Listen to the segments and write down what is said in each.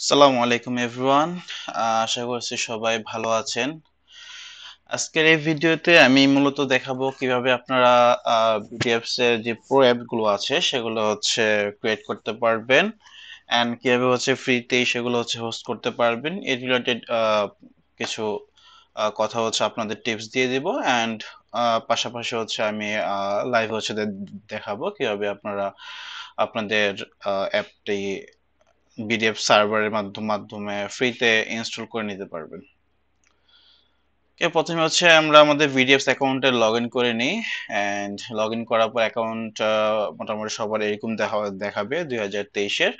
আসসালামু আলাইকুম এভরিওয়ান আশা করছি সবাই ভালো আছেন আজকের এই ভিডিওতে আমি মূলত দেখাবো কিভাবে আপনারা যে প্রো অ্যাপগুলো আছে সেগুলো হচ্ছে ক্রিয়েট করতে পারবেন অ্যান্ড হচ্ছে ফ্রিতেই সেগুলো হচ্ছে হোস্ট করতে পারবেন এ রিলেটেড কিছু কথা হচ্ছে আপনাদের টিপস দিয়ে দিব অ্যান্ড পাশাপাশি হচ্ছে আমি লাইভ হচ্ছে দেখাবো কিভাবে আপনারা আপনাদের অ্যাপটি বিডিএফ সার্ভারের মাধ্যমে মাধ্যমে ফ্রিতে ইনস্টল করে নিতে পারবেন কে প্রথমে হচ্ছে আমরা আমাদের বিডিএফ অ্যাকাউন্টে লগ ইন করে নিই অ্যান্ড লগ ইন করার পর অ্যাকাউন্ট মোটামুটি সবার এরকম দেখা দেখাবে দুই হাজার তেইশের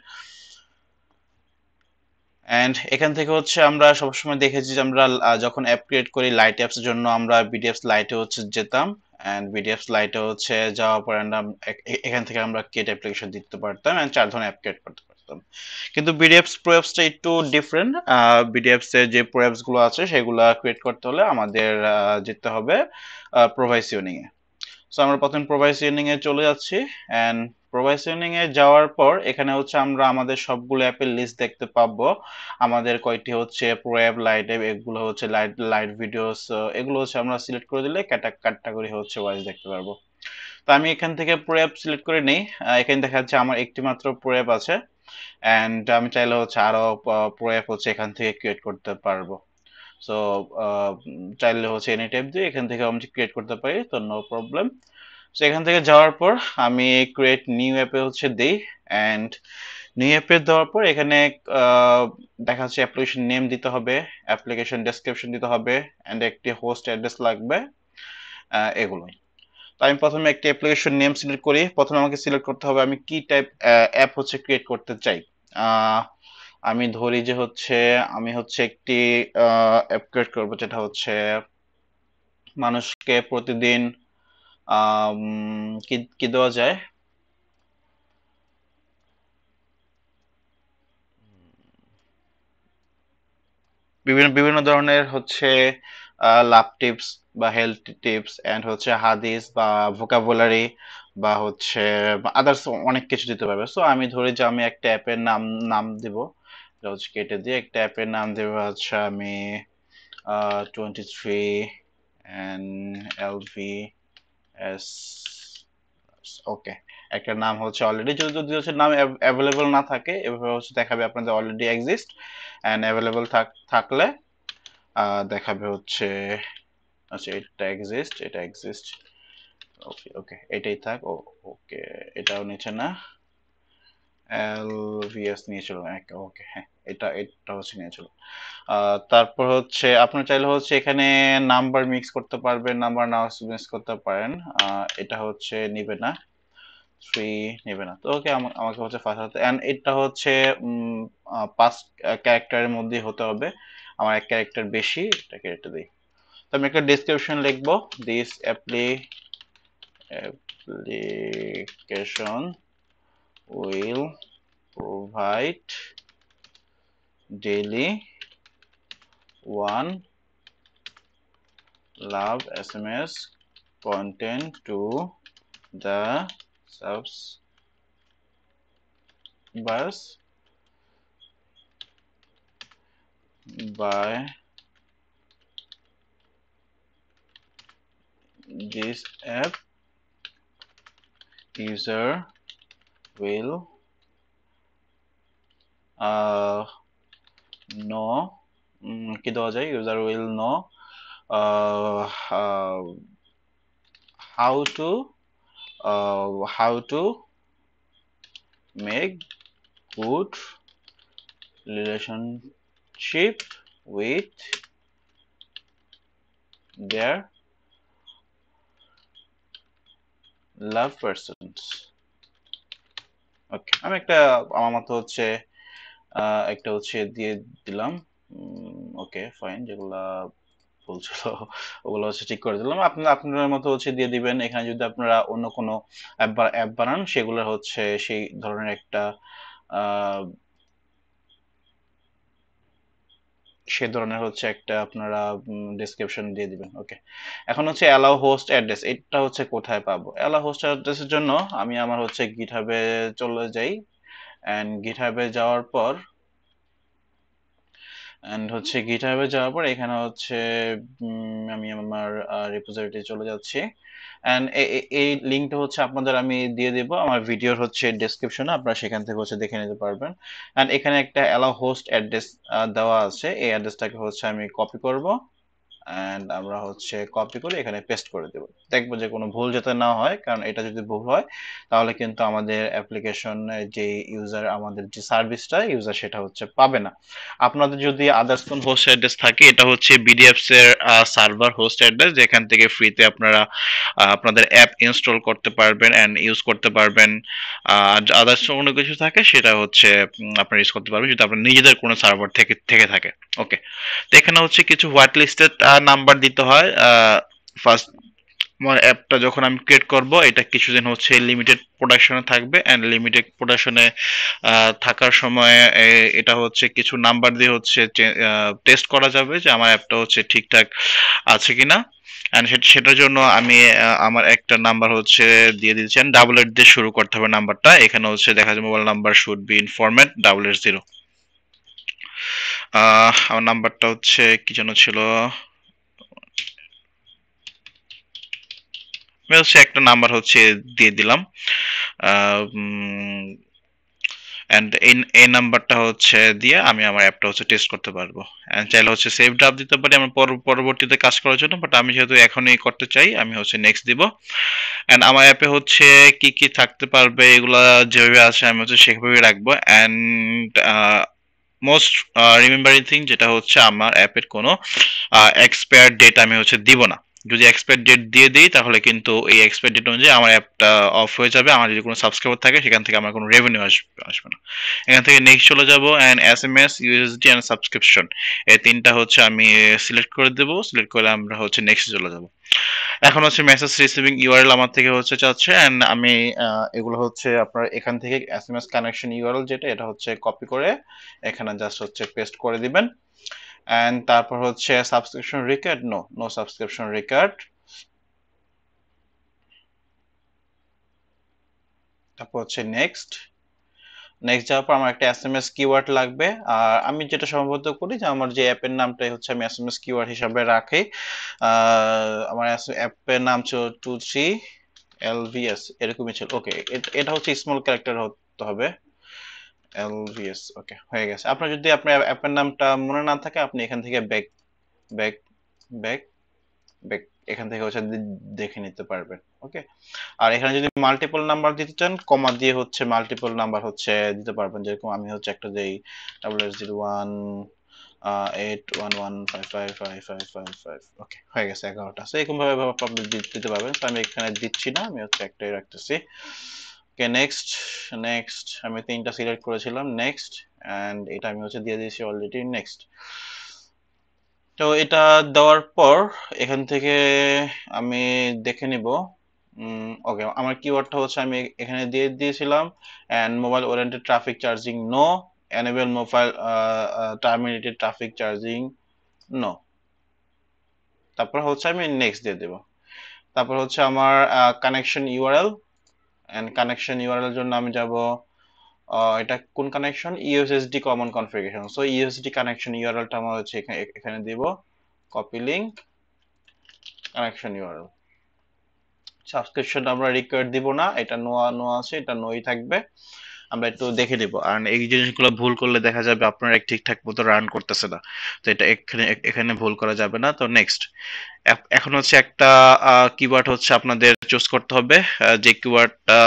অ্যান্ড এখান থেকে হচ্ছে আমরা সবসময় দেখেছি যে আমরা যখন অ্যাপ ক্রিয়েট করি লাইট অ্যাপসের জন্য আমরা বিডিএফ লাইটে হচ্ছে যেতাম অ্যান্ড বিডিএফ স্লাইডে হচ্ছে যাওয়া পরে এখান থেকে আমরা কেট অ্যাপ্লিকেশন দিতে পারতাম এন্ড চার ধরনের অ্যাপ করতে পারতাম কিন্তু বিডিএফস প্রোয়েপসটা একটু ডিফারেন্ট বিডিএফস এর যে প্রোয়েপসগুলো আছে সেগুলো ক্রিয়েট করতে হলে আমাদের যেতে হবে প্রোভাইসিউনিংয়ে সো আমরা প্রথমে প্রোভাইস ইউনিং এ চলে যাচ্ছি এন্ড প্রোভাইস ইউনিং এ যাওয়ার পর এখানে হচ্ছে আমরা আমাদের সবগুলো অ্যাপের লিস্ট দেখতে পাবো আমাদের কয়টি হচ্ছে প্রো অ্যাপ লাইট অ্যাপ এগুলো হচ্ছে লাইট লাইট ভিডিওস এগুলো হচ্ছে আমরা সিলেক্ট করে দিলে ক্যাটাগরি হচ্ছে ওয়াইজ দেখতে পারবো তো আমি এখান থেকে প্রো অ্যাপ সিলেক্ট করে নিই এখানে দেখা যাচ্ছে আমার একটি মাত্র প্রো অ্যাপ আছে অ্যান্ড আমি চাইলে হচ্ছে আরও প্রো অ্যাপ হচ্ছে এখান থেকে ক্রিয়েট করতে পারবো সো চাইলে uh, হচ্ছে এনি টাইপ দিয়ে এখান থেকে আমি ক্রিয়েট করতে পারি তো নো প্রবলেম সো এখান থেকে যাওয়ার পর আমি ক্রিয়েট নিউ অ্যাপে হচ্ছে দিই অ্যান্ড নিউ অ্যাপে দেওয়ার পর এখানে uh, দেখা যাচ্ছে অ্যাপ্লিকেশন নেম দিতে হবে অ্যাপ্লিকেশন ডেসক্রিপশন দিতে হবে অ্যান্ড একটি হোস্ট অ্যাড্রেস লাগবে uh, এগুলোই তো আমি প্রথমে একটি অ্যাপ্লিকেশন নেম সিলেক্ট করি প্রথমে আমাকে সিলেক্ট করতে হবে আমি কি টাইপ অ্যাপ হচ্ছে ক্রিয়েট করতে চাই আমি ধরি যে হচ্ছে আমি হচ্ছে একটি অ্যাপ ক্রিয়েট করবো যেটা হচ্ছে মানুষকে প্রতিদিন কি কি দেওয়া যায় বিভিন্ন বিভিন্ন ধরনের হচ্ছে লাভ টিপস বা হেলথ টিপস অ্যান্ড হচ্ছে হাদিস বা ভোকাবুলারি বা হচ্ছে আদার্স অনেক কিছু দিতে পারবে সো আমি ধরি যে আমি একটা অ্যাপের নাম নাম দিব রোজ কেটে দিয়ে একটা অ্যাপের নাম দেবো হচ্ছে আমি twenty three and L V S okay একটা নাম হচ্ছে অলরেডি যদি যদি হচ্ছে নাম অ্যাভেলেবল না থাকে এভাবে হচ্ছে দেখাবে আপনাদের অলরেডি এক্সিস্ট অ্যান্ড অ্যাভেলেবল থাকলে দেখাবে হচ্ছে আচ্ছা এটা এক্সিস্ট এটা এক্সিস্ট ওকে ওকে এটাই থাক ও ওকে এটাও নিচে না এলভিএস নিয়ে চলো ওকে হ্যাঁ এটা এটা হচ্ছে নিয়ে তারপর হচ্ছে আপনার চাইলে হচ্ছে এখানে নাম্বার মিক্স করতে পারবেন নাম্বার নাও মিক্স করতে পারেন এটা হচ্ছে নিবে না থ্রি নেবে না তো ওকে আমাকে হচ্ছে ফার্স্ট হতে অ্যান্ড এটা হচ্ছে পাঁচ ক্যারেক্টারের মধ্যেই হতে হবে আমার এক ক্যারেক্টার বেশি এটা ক্যারেক্টার দিই তো আমি একটা ডিসক্রিপশন লিখবো দিস অ্যাপ্লি application will provide daily one love sms content to the subscribers by this app user will uh, know কি দেওয়া যায় user how to. How to how to make good relationship with their love persons okay আমি একটা আমার মতো হচ্ছে একটা হচ্ছে দিয়ে দিলাম ওকে ফাইন যেগুলা বলছিল ওগুলো হচ্ছে ঠিক করে দিলাম আপনারা আপনার মতো হচ্ছে দিয়ে দিবেন এখানে যদি আপনারা অন্য কোনো অ্যাপ অ্যাপ বানান সেগুলো হচ্ছে সেই ধরনের একটা সে ধরনের হচ্ছে একটা আপনারা ডিসক্রিপশন দিয়ে দিবেন ওকে এখন হচ্ছে অ্যালাউ হোস্ট অ্যাড্রেস এটা হচ্ছে কোথায় পাবো অ্যালাউ হোস্ট অ্যাড্রেসের জন্য আমি আমার হচ্ছে গিটহাবে চলে যাই অ্যান্ড গিটহাবে যাওয়ার পর অ্যান্ড হচ্ছে গিটহাবে যাওয়ার পর এখানে হচ্ছে আমি আমার রিপোজিটরি চলে যাচ্ছি অ্যান্ড এই লিঙ্কটা হচ্ছে আপনাদের আমি দিয়ে দেবো আমার ভিডিওর হচ্ছে ডেসক্রিপশনে আপনারা সেখান থেকে হচ্ছে দেখে নিতে পারবেন অ্যান্ড এখানে একটা অ্যালাউ হোস্ট অ্যাড্রেস দেওয়া আছে এই অ্যাড্রেসটাকে হচ্ছে আমি কপি করবো এন্ড আমরা হচ্ছে কপি করে এখানে পেস্ট করে দেবো দেখবো যে কোনো ভুল যাতে না হয় কারণ এটা যদি ভুল হয় তাহলে কিন্তু আমাদের অ্যাপ্লিকেশন যে ইউজার আমাদের যে সার্ভিসটা ইউজার সেটা হচ্ছে পাবে না আপনাদের যদি আদার্স কোন হোস্ট অ্যাড্রেস থাকে এটা হচ্ছে বিডিএফস এর সার্ভার হোস্ট অ্যাড্রেস যেখান থেকে ফ্রিতে আপনারা আপনাদের অ্যাপ ইনস্টল করতে পারবেন অ্যান্ড ইউজ করতে পারবেন আর আদার্স কোনো কিছু থাকে সেটা হচ্ছে আপনারা ইউজ করতে পারবেন যদি আপনার নিজেদের কোনো সার্ভার থেকে থেকে থাকে ওকে তো এখানে হচ্ছে কিছু হোয়াইট লিস্টেড নাম্বার দিতে হয় ফার্স্ট মানে অ্যাপটা যখন আমি ক্রিয়েট করব এটা কিছুদিন হচ্ছে লিমিটেড প্রোডাকশনে থাকবে অ্যান্ড লিমিটেড প্রোডাকশনে থাকার সময় এটা হচ্ছে কিছু নাম্বার দিয়ে হচ্ছে টেস্ট করা যাবে যে আমার অ্যাপটা হচ্ছে ঠিকঠাক আছে কি না অ্যান্ড সেটার জন্য আমি আমার একটা নাম্বার হচ্ছে দিয়ে দিচ্ছি দিয়েছেন ডাবল এইট দিয়ে শুরু করতে হবে নাম্বারটা এখানে হচ্ছে দেখা যায় mobile number should be in in format double eight zero আমার নাম্বারটা হচ্ছে কি যেন ছিল সে একটা নাম্বার হচ্ছে দিয়ে দিলাম অ্যান্ড এই নাম্বারটা হচ্ছে দিয়ে আমি আমার অ্যাপটা হচ্ছে টেস্ট করতে পারবো অ্যান্ড চাইলে হচ্ছে সেভ ড্রাফ দিতে পারি আমার পর পরবর্তীতে কাজ করার জন্য বাট আমি যেহেতু এখনই করতে চাই আমি হচ্ছে নেক্সট দিব অ্যান্ড আমার অ্যাপে হচ্ছে কি কি থাকতে পারবে এগুলো যেভাবে আছে আমি হচ্ছে সেভাবেই রাখবো অ্যান্ড মোস্ট রিমেম্বারিং থিং যেটা হচ্ছে আমার অ্যাপের কোনো এক্সপায়ার ডেট আমি হচ্ছে দিব না যদি এক্সপায়ার ডেট দিয়ে দিই তাহলে কিন্তু এই এক্সপায়ার ডেট অনুযায়ী আমার অ্যাপটা অফ হয়ে যাবে আমার যদি কোনো সাবস্ক্রাইবার থাকে সেখান থেকে আমার কোনো রেভিনিউ আসবে আসবে না এখান থেকে নেক্সট চলে যাবো and S M S USD and subscription এই তিনটা হচ্ছে আমি সিলেক্ট করে দেবো সিলেক্ট করে আমরা হচ্ছে নেক্সট চলে যাবো এখন হচ্ছে মেসেজ রিসিভিং ইউআরএল আমার থেকে হচ্ছে চাচ্ছে অ্যান্ড আমি এগুলো হচ্ছে আপনার এখান থেকে S M S connection URL যেটা এটা হচ্ছে কপি করে এখানে জাস্ট হচ্ছে পেস্ট করে দিবেন and তারপর হচ্ছে subscription record no no subscription record তারপর হচ্ছে নেক্সট নেক্সট যাওয়ার পর আমার একটা এস এম এস কিওয়ার্ড লাগবে আর আমি যেটা সম্ভবত করি যে আমার যে অ্যাপের নামটাই হচ্ছে আমি এস এম এস কিওয়ার্ড হিসাবে রাখি আমার অ্যাপের নাম ছিল টু থ্রি এস এরকমই ছিল ওকে এটা হচ্ছে স্মল ক্যারেক্টার হতে হবে এলভিএস ওকে হয়ে গেছে আপনার যদি আপনার অ্যাপের নামটা মনে না থাকে আপনি এখান থেকে ব্যাক ব্যাক ব্যাক ব্যাক এখান থেকে হচ্ছে দেখে নিতে পারবেন ওকে আর এখানে যদি মাল্টিপল নাম্বার দিতে চান কমা দিয়ে হচ্ছে মাল্টিপল নাম্বার হচ্ছে দিতে পারবেন যেরকম আমি হচ্ছে একটা দেই double S zero one eight one one five five five five five five okay হয়ে গেছে এগারোটা সেরকম এরকমভাবে আপনি দিতে পারবেন তো আমি এখানে দিচ্ছি না আমি হচ্ছে একটাই রাখতেছি ওকে নেক্সট নেক্সট আমি তিনটা সিলেক্ট করেছিলাম নেক্সট অ্যান্ড এটা আমি হচ্ছে দিয়ে দিয়েছি অলরেডি নেক্সট তো এটা দেওয়ার পর এখান থেকে আমি দেখে নিব ওকে আমার কিওয়ার্ডটা হচ্ছে আমি এখানে দিয়ে দিয়েছিলাম and mobile oriented traffic charging no enable mobile uh, uh, terminated traffic charging no তারপর হচ্ছে আমি নেক্সট দিয়ে দেব তারপর হচ্ছে আমার connection URL and connection URL এর জন্য আমি যাব এটা কোন connection USSD common configuration so USD connection ইউআরএলটা আমার হচ্ছে এখানে দেব copy link connection URL subscription আমরা রিকোয়ার্ড দিব না এটা নো নো আছে এটা নোই থাকবে আমরা একটু দেখে দিব আর এই জিনিসগুলো ভুল করলে দেখা যাবে আপনার ঠিকঠাক মতো রান করতেছে না তো এটা এখানে এখানে ভুল করা যাবে না তো নেক্সট এখন হচ্ছে একটা কিওয়ার্ড হচ্ছে আপনাদের চুজ করতে হবে যে কিওয়ার্ডটা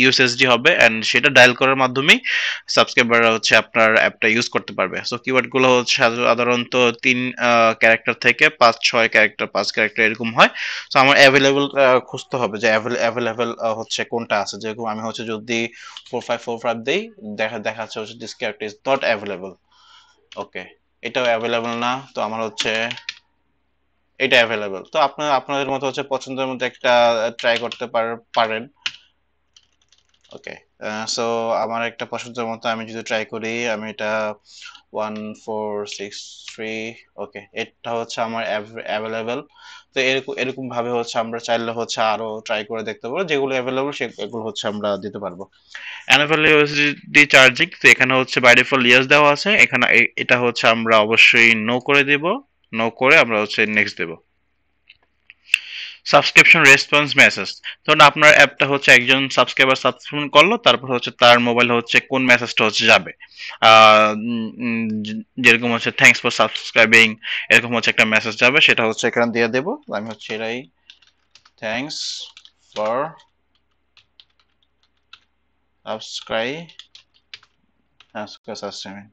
ইউএসএসডি হবে অ্যান্ড সেটা ডায়াল করার মাধ্যমেই সাবস্ক্রাইবাররা হচ্ছে আপনার অ্যাপটা ইউজ করতে পারবে সো কিওয়ার্ডগুলো হচ্ছে সাধারণত তিন ক্যারেক্টার থেকে পাঁচ ছয় ক্যারেক্টার পাঁচ ক্যারেক্টার এরকম হয় সো আমার অ্যাভেলেবল খুঁজতে হবে যে অ্যাভেলেবেল হচ্ছে কোনটা আছে যেরকম আমি হচ্ছে যদি ফোর ফাইভ ফোর ফাইভ দিই দেখা দেখা যাচ্ছে হচ্ছে this character is not available okay এটাও অ্যাভেলেবল না তো আমার হচ্ছে এটা অ্যাভেলেবেল তো আপনার আপনাদের মতো হচ্ছে পছন্দের মতো একটা ট্রাই করতে পারেন ওকে সো আমার একটা পছন্দের মতো আমি যদি ট্রাই করি আমি এটা one four six three okay এটা হচ্ছে আমার অ্যাভেলেবেল তো এরকম এরকমভাবে হচ্ছে আমরা চাইলে হচ্ছে আরো ট্রাই করে দেখতে পারবো যেগুলো অ্যাভেলেবেল সেগুলো হচ্ছে আমরা দিতে পারবো অ্যানাফেল ডি চার্জিং তো এখানে হচ্ছে বাইরে ফল ইয়াস দেওয়া আছে এখানে এটা হচ্ছে আমরা অবশ্যই নো করে দেবো নো করে আমরা হচ্ছে নেক্সট দেব সাবস্ক্রিপশন রেসপন্স মেসেজ ধরুন আপনার অ্যাপটা হচ্ছে একজন সাবস্ক্রাইবার সাবস্ক্রিপশন করলো তারপর হচ্ছে তার মোবাইল হচ্ছে কোন মেসেজটা হচ্ছে যাবে যেরকম হচ্ছে থ্যাংকস ফর সাবস্ক্রাইবিং এরকম হচ্ছে একটা মেসেজ যাবে সেটা হচ্ছে এখানে দিয়ে দেবো আমি হচ্ছে এটাই thanks for subscribe subscribe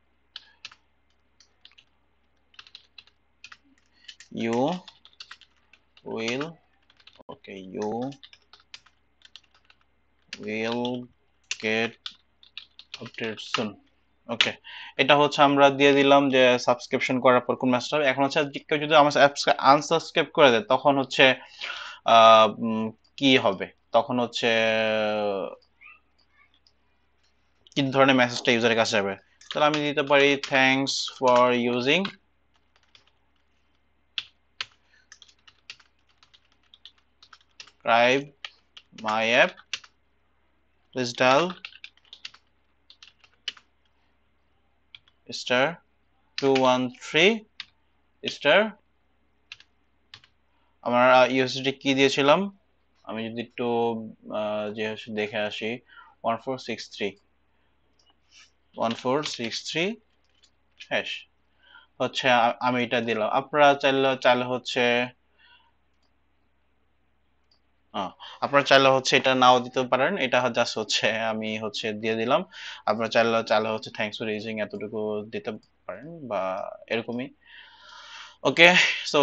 you will okay you will get update soon okay এটা হচ্ছে আমরা দিয়ে দিলাম যে সাবস্ক্রিপশন করার পর কোন ম্যাচটা এখন হচ্ছে কেউ যদি আমার আনসাবস্ক্রাইব করে দেয় তখন হচ্ছে কি হবে তখন হচ্ছে কি ধরনের মেসেজটা ইউজারের কাছে যাবে তাহলে আমি দিতে পারি thanks for using subscribe my app please dial star 213 star আমার ইউএসডি কি দিয়েছিলাম আমি যদি একটু যে দেখে আসি one four six three one four six three hash হচ্ছে আমি এটা দিলাম আপনারা চাইলে চাইলে হচ্ছে আপনারা চাইলে হচ্ছে এটা নাও দিতে পারেন এটা জাস্ট হচ্ছে আমি হচ্ছে দিয়ে দিলাম আপনারা চাইলে চাইলে হচ্ছে থ্যাংকস ফর ইউজিং এতটুকু দিতে পারেন বা এরকমই okay so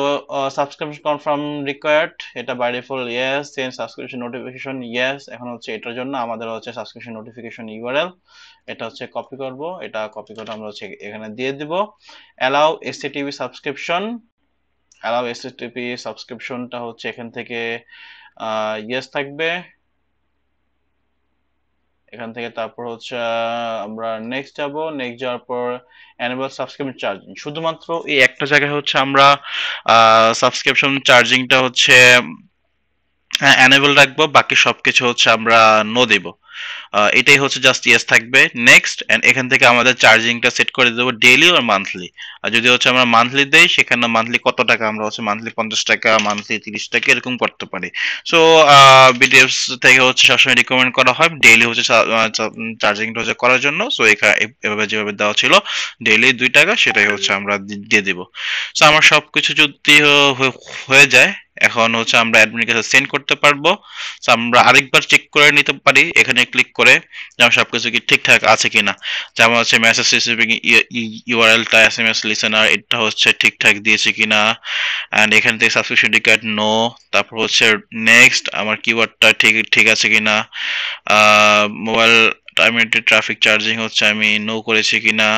subscription confirm required এটা by full yes send subscription notification yes এখন হচ্ছে এটার জন্য আমাদের হচ্ছে সাবস্ক্রিপশন নোটিফিকেশন ইউআরএল এটা হচ্ছে কপি করব এটা কপি করে আমরা হচ্ছে এখানে দিয়ে দিব allow STTV subscription allow TV সাবস্ক্রিপশনটা হচ্ছে এখান থেকে ইয়েস থাকবে এখান থেকে তারপর হচ্ছে আমরা নেক্সট যাব নেক্সট যাওয়ার পর অ্যানুয়াল সাবস্ক্রিপশন চার্জিং শুধুমাত্র এই একটা জায়গায় হচ্ছে আমরা সাবস্ক্রিপশন চার্জিংটা হচ্ছে অ্যানেবল রাখবো বাকি সব কিছু হচ্ছে আমরা নো দেবো এটাই হচ্ছে জাস্ট ইয়েস থাকবে নেক্সট অ্যান্ড এখান থেকে আমাদের চার্জিংটা সেট করে দেবো ডেইলি আর মান্থলি আর যদি হচ্ছে আমরা মান্থলি দেই সেখানে মান্থলি কত টাকা আমরা হচ্ছে মান্থলি পঞ্চাশ টাকা মান্থলি তিরিশ টাকা এরকম করতে পারি সো বিডিএফস থেকে হচ্ছে সবসময় রিকমেন্ড করা হয় ডেইলি হচ্ছে চার্জিংটা হচ্ছে করার জন্য সো এখানে এভাবে যেভাবে দেওয়া ছিল ডেইলি দুই টাকা সেটাই হচ্ছে আমরা দিয়ে দিব সো আমার সব কিছু যদি হয়ে যায় এখন হচ্ছে আমরা অ্যাডমিনের কাছে সেন্ড করতে পারবো তো আমরা আরেকবার চেক করে নিতে পারি এখানে ক্লিক করে যে আমার সব কিছু কি ঠিকঠাক আছে কিনা যেমন হচ্ছে মেসেজ রিসিভিং ইউআরএলটা এস এম এস লিসেনার এটা হচ্ছে ঠিকঠাক দিয়েছে কিনা অ্যান্ড এখান থেকে সাবস্ক্রিপশন কার্ড নো তারপর হচ্ছে নেক্সট আমার কিওয়ার্ডটা ঠিক ঠিক আছে কিনা মোবাইল টাইমের ট্রাফিক চার্জিং হচ্ছে আমি নো করেছি কিনা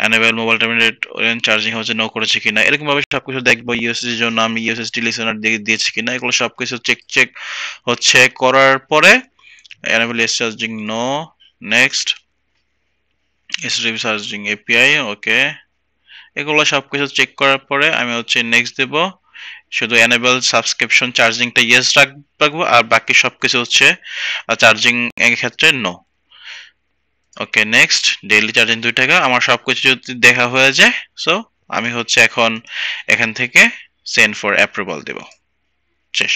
অ্যানেবেল মোবাইল টার্মিনেট ওরেন চার্জিং হচ্ছে নো করেছে কিনা এরকম ভাবে সবকিছু দেখবো এর জন্য আমি ডি লিসেনার দিয়ে দিয়েছি কিনা এগুলো সবকিছু চেক চেক হচ্ছে করার পরে enable S charging no next D charging API okay এগুলো সব কিছু চেক করার পরে আমি হচ্ছে নেক্সট দেব শুধু এনেবল সাবস্ক্রিপশন চার্জিংটা ইয়েস রাখবো আর বাকি সব কিছু হচ্ছে চার্জিং এর ক্ষেত্রে no okay next daily charging দুই টাকা আমার সব কিছু যদি দেখা হয়ে যায় সো আমি হচ্ছে এখন এখান থেকে সেন্ড ফর অ্যাপ্রুভাল দেব শেষ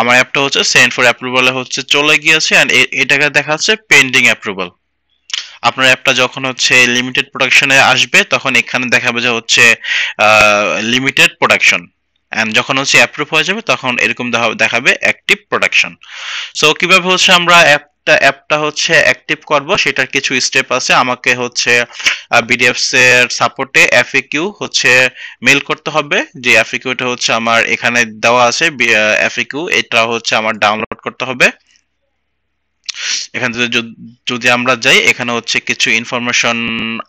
আমার অ্যাপটা হচ্ছে সেন্ড ফর অ্যাপ্রুভালে হচ্ছে চলে গিয়েছে অ্যান্ড এটাকে দেখাচ্ছে পেন্ডিং অ্যাপ্রুভাল আপনার অ্যাপটা যখন হচ্ছে লিমিটেড প্রোডাকশনে আসবে তখন এখানে দেখাবে যে হচ্ছে লিমিটেড প্রোডাকশন অ্যান্ড যখন হচ্ছে অ্যাপ্রুভ হয়ে যাবে তখন এরকম দেখাবে অ্যাক্টিভ প্রোডাকশন সো কিভাবে হচ্ছে আমরা অ্যাপ একটা অ্যাপটা হচ্ছে অ্যাক্টিভ করব সেটার কিছু স্টেপ আছে আমাকে হচ্ছে বিডিএফস এর সাপোর্টে এফএকিউ হচ্ছে মেল করতে হবে যে এফএকিউটা হচ্ছে আমার এখানে দেওয়া আছে এফএকিউ এটা হচ্ছে আমার ডাউনলোড করতে হবে এখান থেকে যদি আমরা যাই এখানে হচ্ছে কিছু ইনফরমেশন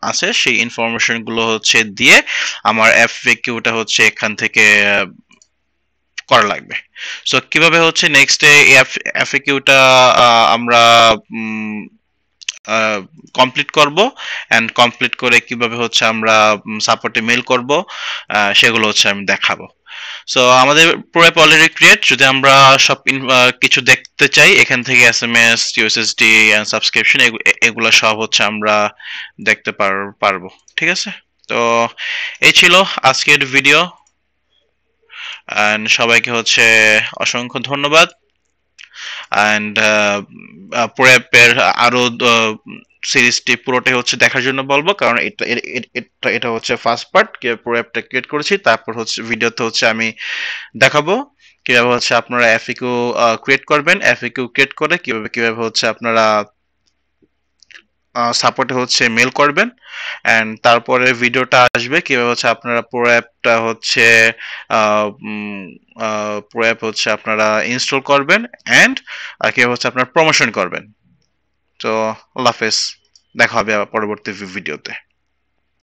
আছে সেই ইনফরমেশনগুলো হচ্ছে দিয়ে আমার এফএকিউটা হচ্ছে এখান থেকে করা লাগবে সো কিভাবে হচ্ছে নেক্সট এফ কিউটা আমরা কমপ্লিট করব অ্যান্ড কমপ্লিট করে কিভাবে হচ্ছে আমরা সাপোর্টে মেল করব সেগুলো হচ্ছে আমি দেখাবো সো আমাদের পুরো অলরেডি ক্রিয়েট যদি আমরা সব কিছু দেখতে চাই এখান থেকে S M S USSD subscription এগুলো সব হচ্ছে আমরা দেখতে পারবো ঠিক আছে তো এই ছিল আজকের ভিডিও সবাইকে হচ্ছে অসংখ্য ধন্যবাদ অ্যান্ড প্রয়াপের আরও সিরিজটি পুরোটাই হচ্ছে দেখার জন্য বলবো কারণ এটা এটা এটা হচ্ছে ফার্স্ট পার্ট পুরো অ্যাপটা ক্রিয়েট করেছি তারপর হচ্ছে ভিডিওতে হচ্ছে আমি দেখাবো কীভাবে হচ্ছে আপনারা অ্যাফিকিউ ক্রিয়েট করবেন অ্যাফিকিউ ক্রিয়েট করে কীভাবে কীভাবে হচ্ছে আপনারা সাপোর্টে হচ্ছে মেল করবেন অ্যান্ড তারপরে ভিডিওটা আসবে কীভাবে হচ্ছে আপনারা পুরো অ্যাপটা হচ্ছে পুরো অ্যাপ হচ্ছে আপনারা ইনস্টল করবেন অ্যান্ড আর কীভাবে হচ্ছে আপনারা প্রমোশন করবেন তো আল্লাহ হাফেজ দেখা হবে পরবর্তী ভিডিওতে